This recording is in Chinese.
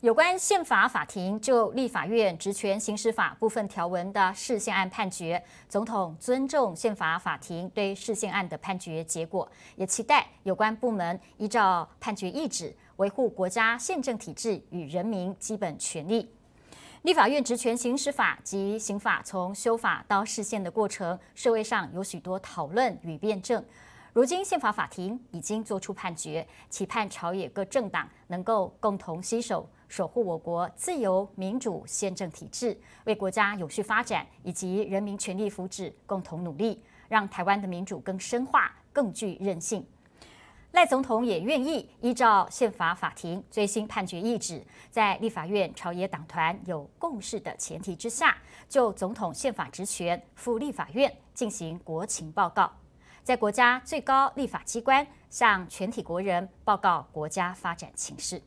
有关宪法法庭就立法院职权行使法部分条文的释宪案判决，总统尊重宪法法庭对释宪案的判决结果，也期待有关部门依照判决意旨，维护国家宪政体制与人民基本权利。立法院职权行使法及刑法从修法到释宪的过程，社会上有许多讨论与辩证。如今，宪法法庭已经作出判决，期盼朝野各政党能够共同携手，守护我国自由民主宪政体制，为国家有序发展以及人民权利福祉共同努力，让台湾的民主更深化、更具韧性。赖总统也愿意依照宪法法庭最新判决意旨，在立法院朝野党团有共识的前提之下，就总统宪法职权赴立法院进行国情报告。在国家最高立法机关向全体国人报告国家发展情势。